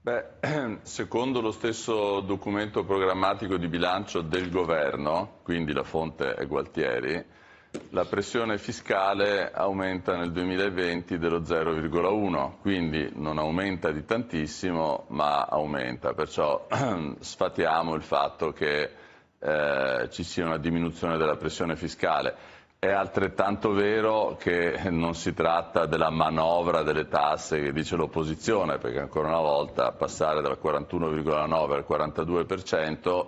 Beh, secondo lo stesso documento programmatico di bilancio del governo, quindi la fonte è Gualtieri, la pressione fiscale aumenta nel 2020 dello 0,1, quindi non aumenta di tantissimo, ma aumenta. Perciò sfatiamo il fatto che eh, ci sia una diminuzione della pressione fiscale. È altrettanto vero che non si tratta della manovra delle tasse che dice l'opposizione, perché ancora una volta passare dal 41,9 al 42%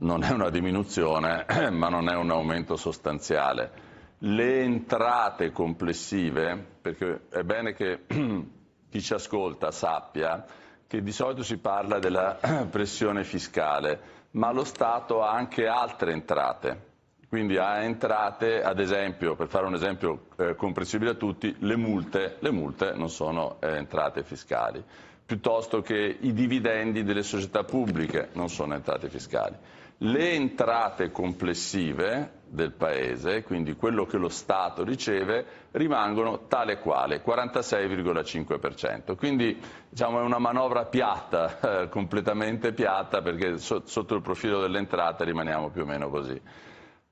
non è una diminuzione, ma non è un aumento sostanziale. Le entrate complessive, perché è bene che chi ci ascolta sappia che di solito si parla della pressione fiscale, ma lo Stato ha anche altre entrate quindi a entrate, ad esempio, per fare un esempio eh, comprensibile a tutti, le multe, le multe non sono eh, entrate fiscali, piuttosto che i dividendi delle società pubbliche non sono entrate fiscali. Le entrate complessive del Paese, quindi quello che lo Stato riceve, rimangono tale quale, 46,5%. Quindi diciamo, è una manovra piatta, eh, completamente piatta, perché so, sotto il profilo dell'entrata rimaniamo più o meno così.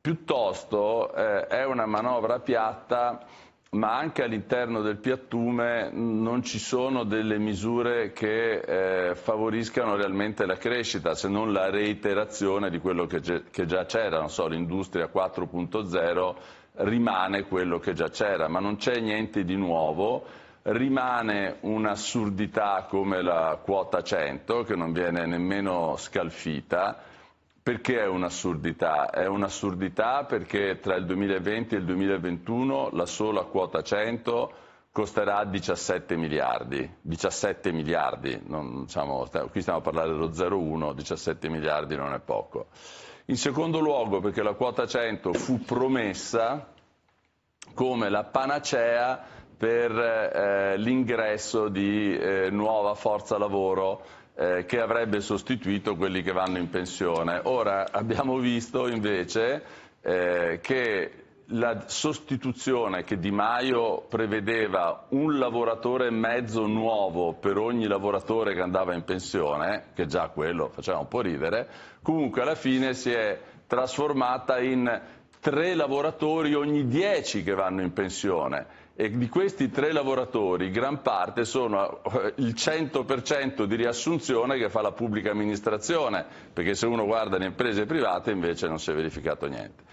Piuttosto eh, è una manovra piatta ma anche all'interno del piattume non ci sono delle misure che eh, favoriscano realmente la crescita, se non la reiterazione di quello che, che già c'era, non so, l'industria 4.0 rimane quello che già c'era, ma non c'è niente di nuovo, rimane un'assurdità come la quota 100 che non viene nemmeno scalfita, perché è un'assurdità? È un'assurdità perché tra il 2020 e il 2021 la sola quota 100 costerà 17 miliardi. 17 miliardi, non, diciamo, qui stiamo a parlare dello 0,1, 17 miliardi non è poco. In secondo luogo perché la quota 100 fu promessa come la panacea per eh, l'ingresso di eh, nuova forza lavoro eh, che avrebbe sostituito quelli che vanno in pensione. Ora abbiamo visto invece eh, che la sostituzione che Di Maio prevedeva un lavoratore e mezzo nuovo per ogni lavoratore che andava in pensione, che già quello faceva un po' ridere, comunque alla fine si è trasformata in tre lavoratori ogni dieci che vanno in pensione e di questi tre lavoratori gran parte sono eh, il 100% di riassunzione che fa la pubblica amministrazione, perché se uno guarda le imprese private invece non si è verificato niente.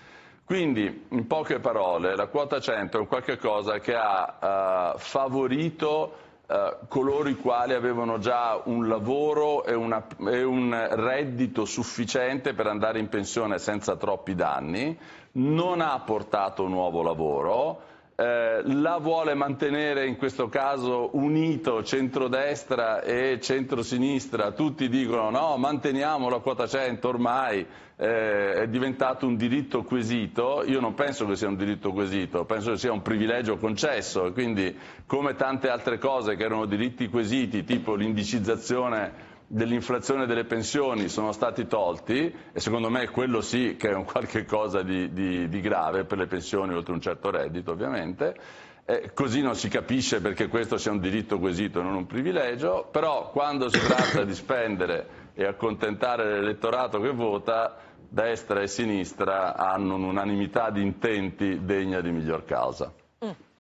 Quindi, in poche parole, la quota 100 è un qualche cosa che ha eh, favorito eh, coloro i quali avevano già un lavoro e, una, e un reddito sufficiente per andare in pensione senza troppi danni, non ha portato nuovo lavoro, eh, la vuole mantenere in questo caso unito centrodestra e centrosinistra, tutti dicono no, manteniamo la quota 100 ormai, eh, è diventato un diritto quesito, io non penso che sia un diritto quesito, penso che sia un privilegio concesso e quindi come tante altre cose che erano diritti quesiti, tipo l'indicizzazione dell'inflazione delle pensioni sono stati tolti e secondo me quello sì che è un qualche cosa di, di, di grave per le pensioni oltre un certo reddito ovviamente. Eh, così non si capisce perché questo sia un diritto quesito e non un privilegio, però quando si tratta di spendere e accontentare l'elettorato che vota, destra e sinistra hanno un'unanimità di intenti degna di miglior causa.